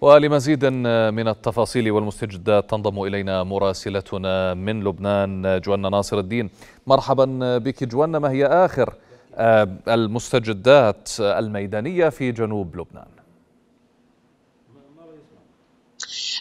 ولمزيد من التفاصيل والمستجدات تنضم إلينا مراسلتنا من لبنان جوانا ناصر الدين مرحبا بك جوانا ما هي آخر آه، المستجدات الميدانية في جنوب لبنان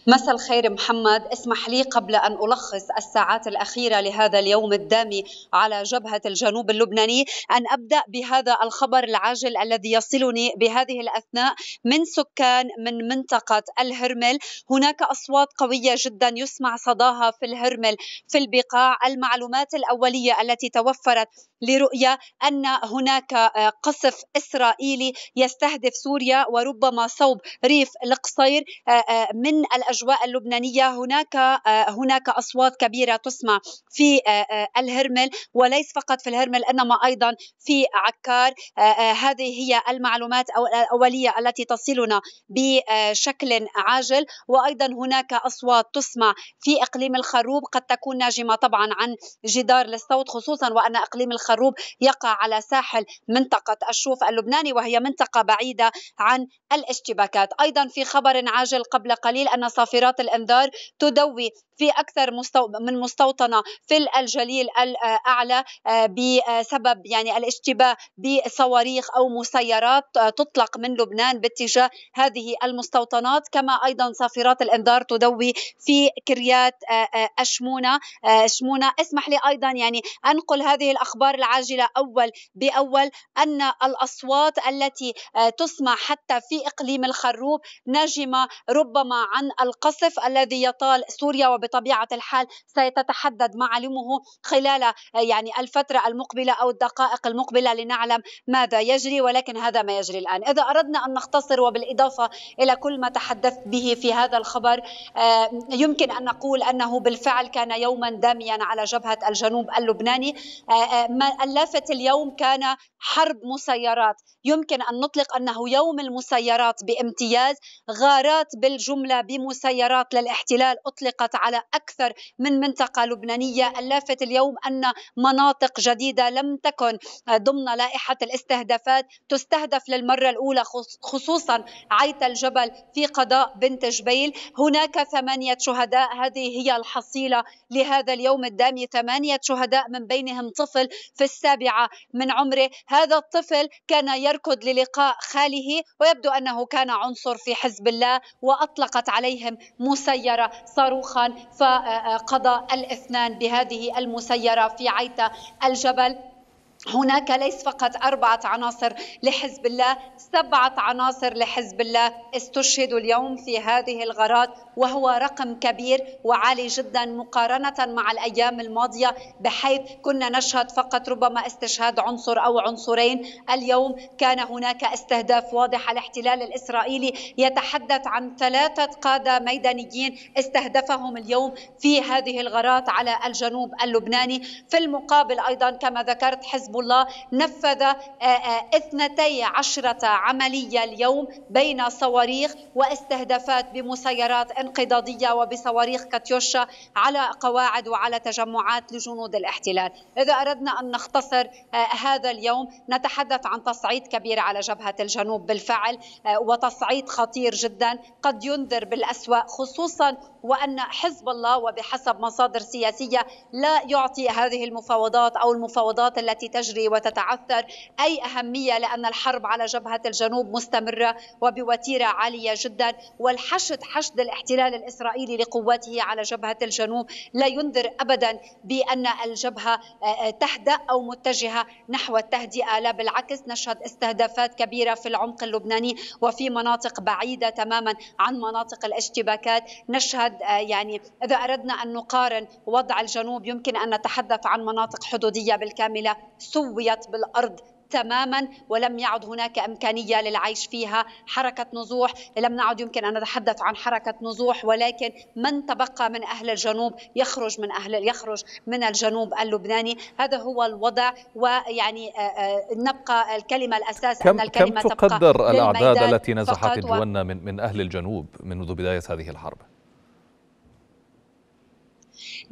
مساء الخير محمد اسمح لي قبل أن ألخص الساعات الأخيرة لهذا اليوم الدامي على جبهة الجنوب اللبناني أن أبدأ بهذا الخبر العاجل الذي يصلني بهذه الأثناء من سكان من منطقة الهرمل هناك أصوات قوية جدا يسمع صداها في الهرمل في البقاع المعلومات الأولية التي توفرت لرؤية أن هناك آه، قصف إسرائيلي يستهدف سوريا وربما صوب ريف القصير آه، آه، من الأجل الاجواء اللبنانيه هناك آه، هناك اصوات كبيره تسمع في آه، آه، الهرمل وليس فقط في الهرمل انما ايضا في عكار هذه هي المعلومات الاوليه التي تصلنا بشكل عاجل وايضا هناك اصوات تسمع في اقليم الخروب قد تكون ناجمه طبعا عن جدار للصوت خصوصا وان اقليم الخروب يقع على ساحل منطقه الشوف اللبناني وهي منطقه بعيده عن الاشتباكات ايضا في خبر عاجل قبل قليل ان صف صافرات الانذار تدوي في أكثر من مستوطنة في الجليل الأعلى آه، بسبب يعني الاشتباه بصواريخ أو مسيرات تطلق من لبنان باتجاه هذه المستوطنات كما أيضا صافرات الإنذار تدوي في كريات آه، آه، أشمونة اشمونه اسمح لي أيضا يعني أنقل هذه الأخبار العاجلة أول بأول أن الأصوات التي تسمع حتى في إقليم الخروب ناجمة ربما عن القصف الذي يطال سوريا وبطبيعه الحال سيتحدد معالمه خلال آه، يعني الفتره المقبله او الدقائق المقبله لنعلم ماذا يجري ولكن هذا ما يجري الان، اذا اردنا ان نختصر وبالاضافه الى كل ما تحدثت به في هذا الخبر آه، يمكن ان نقول انه بالفعل كان يوما داميا على جبهه الجنوب اللبناني، آه، اللافت اليوم كان حرب مسيرات، يمكن ان نطلق انه يوم المسيرات بامتياز، غارات بالجمله بمسيرات مسيرات للاحتلال أطلقت على أكثر من منطقة لبنانية اللافت اليوم أن مناطق جديدة لم تكن ضمن لائحة الاستهدافات تستهدف للمرة الأولى خصوصا عيت الجبل في قضاء بنت جبيل هناك ثمانية شهداء هذه هي الحصيلة لهذا اليوم الدامي ثمانية شهداء من بينهم طفل في السابعة من عمره هذا الطفل كان يركض للقاء خاله ويبدو أنه كان عنصر في حزب الله وأطلقت عليه بهم مسيرة صاروخا فقضى الاثنان بهذه المسيرة في عيتا الجبل هناك ليس فقط أربعة عناصر لحزب الله سبعة عناصر لحزب الله استشهدوا اليوم في هذه الغارات وهو رقم كبير وعالي جدا مقارنة مع الأيام الماضية بحيث كنا نشهد فقط ربما استشهاد عنصر أو عنصرين اليوم كان هناك استهداف واضح الاحتلال الإسرائيلي يتحدث عن ثلاثة قادة ميدانيين استهدفهم اليوم في هذه الغارات على الجنوب اللبناني في المقابل أيضا كما ذكرت حزب حزب الله نفذ آه، آه، اثنتي عشرة عملية اليوم بين صواريخ واستهدافات بمسيرات انقضاضية وبصواريخ كاتيوشا على قواعد وعلى تجمعات لجنود الاحتلال إذا أردنا أن نختصر آه، هذا اليوم نتحدث عن تصعيد كبير على جبهة الجنوب بالفعل وتصعيد خطير جدا قد ينذر بالأسوأ خصوصا وأن حزب الله وبحسب مصادر سياسية لا يعطي هذه المفاوضات أو المفاوضات التي تجري وتتعثر أي أهمية لأن الحرب على جبهة الجنوب مستمرة وبوتيرة عالية جدا والحشد حشد الاحتلال الإسرائيلي لقواته على جبهة الجنوب لا ينذر أبدا بأن الجبهة آه، تهدأ أو متجهة نحو التهدئة لا بالعكس نشهد استهدافات كبيرة في العمق اللبناني وفي مناطق بعيدة تماما عن مناطق الاشتباكات نشهد آه، يعني إذا أردنا أن نقارن وضع الجنوب يمكن أن نتحدث عن مناطق حدودية بالكاملة سويت بالارض تماما ولم يعد هناك امكانيه للعيش فيها حركه نزوح لم نعد يمكن ان نتحدث عن حركه نزوح ولكن من تبقى من اهل الجنوب يخرج من اهل يخرج من الجنوب اللبناني هذا هو الوضع ويعني آه، آه، نبقى الكلمه الاساس كم ان الكلمه كم تقدر تبقى الاعداد التي نزحت الجوانا من من اهل الجنوب منذ بدايه هذه الحرب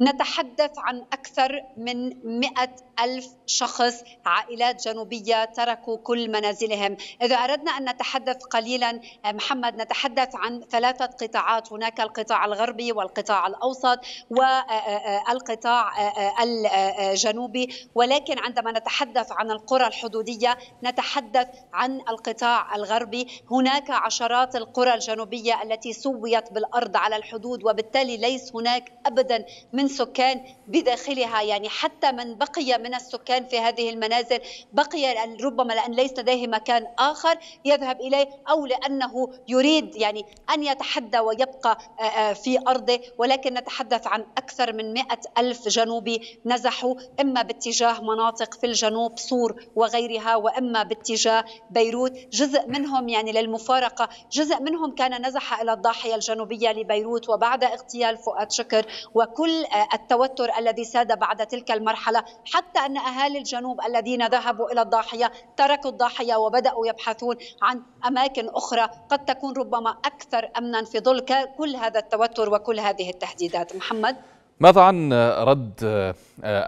نتحدث عن أكثر من مئة ألف شخص عائلات جنوبية تركوا كل منازلهم إذا أردنا أن نتحدث قليلا آه، محمد نتحدث عن ثلاثة قطاعات هناك القطاع الغربي والقطاع الأوسط والقطاع آه، آه، الجنوبي ولكن عندما نتحدث عن القرى الحدودية نتحدث عن القطاع الغربي هناك عشرات القرى الجنوبية التي سويت بالأرض على الحدود وبالتالي ليس هناك أبدا من سكان بداخلها يعني حتى من بقي من السكان في هذه المنازل بقي ربما لأن ليس لديه مكان آخر يذهب إليه أو لأنه يريد يعني أن يتحدى ويبقى آه، آه، في أرضه ولكن نتحدث عن أكثر من مئة ألف جنوبي نزحوا إما باتجاه مناطق في الجنوب سور وغيرها وإما باتجاه بيروت جزء منهم يعني للمفارقة جزء منهم كان نزح إلى الضاحية الجنوبية لبيروت وبعد اغتيال فؤاد شكر وكل كل آه، التوتر الذي ساد بعد تلك المرحله حتى ان اهالي الجنوب الذين ذهبوا الى الضاحيه تركوا الضاحيه وبداوا يبحثون عن اماكن اخرى قد تكون ربما اكثر امنا في ظل كل هذا التوتر وكل هذه التهديدات محمد ماذا عن آه، رد آه،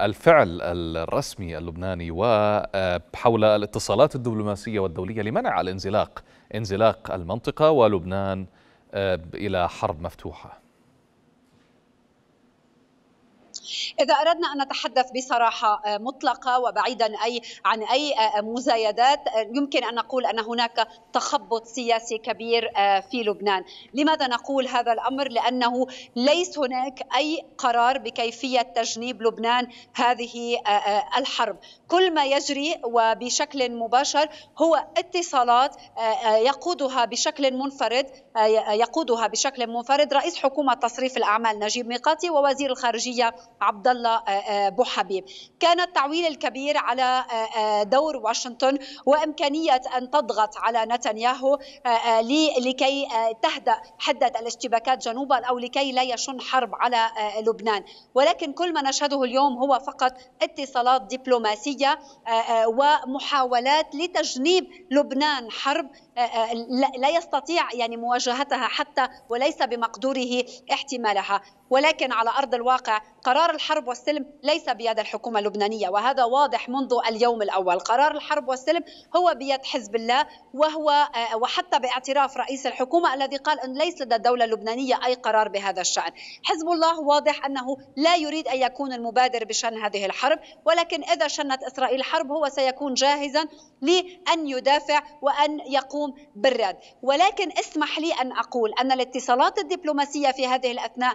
الفعل الرسمي اللبناني وحول الاتصالات الدبلوماسيه والدوليه لمنع الانزلاق انزلاق المنطقه ولبنان الى حرب مفتوحه إذا أردنا أن نتحدث بصراحة آه، مطلقة وبعيدا أي عن أي آه، آه، مزايدات يمكن أن نقول أن هناك تخبط سياسي كبير في لبنان لماذا نقول هذا الأمر؟ لأنه ليس هناك أي قرار بكيفية تجنيب لبنان هذه الحرب كل ما يجري وبشكل مباشر هو اتصالات يقودها بشكل منفرد يقودها بشكل منفرد رئيس حكومة تصريف الأعمال نجيب ميقاتي ووزير الخارجية عبد الله آه، آه، بو حبيب كان التعويل الكبير على آه، دور واشنطن وامكانيه ان تضغط على نتنياهو لكي تهدا حده الاشتباكات جنوبا او لكي لا يشن حرب على لبنان ولكن كل ما نشهده اليوم هو فقط اتصالات دبلوماسيه ومحاولات لتجنيب لبنان حرب لا يستطيع يعني مواجهتها حتى وليس بمقدوره احتمالها ولكن على ارض الواقع قرار قرار الحرب والسلم ليس بيد الحكومة اللبنانية وهذا واضح منذ اليوم الأول قرار الحرب والسلم هو بيد حزب الله وهو آه، وحتى باعتراف رئيس الحكومة الذي قال أن ليس لدى الدولة اللبنانية أي قرار بهذا الشأن حزب الله واضح أنه لا يريد أن يكون المبادر بشأن هذه الحرب ولكن إذا شنت إسرائيل حرب هو سيكون جاهزا لأن يدافع وأن يقوم بالرد ولكن اسمح لي أن أقول أن الاتصالات الدبلوماسية في هذه الأثناء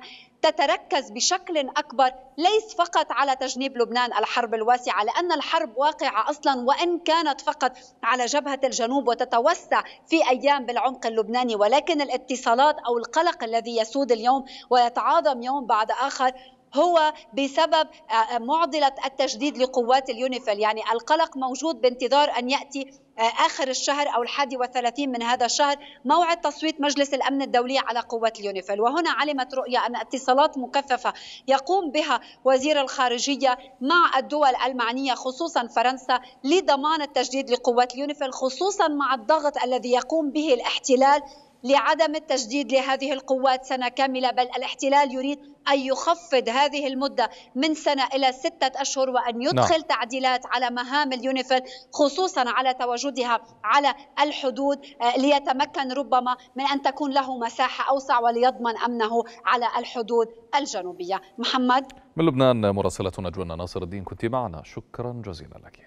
تتركز بشكل اكبر ليس فقط على تجنيب لبنان الحرب الواسعه لان الحرب واقعه اصلا وان كانت فقط على جبهه الجنوب وتتوسع في ايام بالعمق اللبناني ولكن الاتصالات او القلق الذي يسود اليوم ويتعاظم يوم بعد اخر هو بسبب آه، آه، معضله التجديد لقوات اليونيفيل يعني القلق موجود بانتظار ان ياتي آه، آخر الشهر أو الحادي وثلاثين من هذا الشهر موعد تصويت مجلس الأمن الدولي على قوات اليونيفيل وهنا علمت رؤية أن اتصالات مكثفة يقوم بها وزير الخارجية مع الدول المعنية خصوصا فرنسا لضمان التجديد لقوات اليونيفيل خصوصا مع الضغط الذي يقوم به الاحتلال لعدم التجديد لهذه القوات سنة كاملة بل الاحتلال يريد أن يخفض هذه المدة من سنة إلى ستة أشهر وأن نعم. يدخل نعم. تعديلات على مهام اليونيفيل خصوصا على تواجدها على الحدود آه، ليتمكن ربما من أن تكون له مساحة أوسع وليضمن أمنه على الحدود الجنوبية محمد من لبنان مراسلتنا جوانا ناصر الدين كنت معنا شكرا جزيلا لك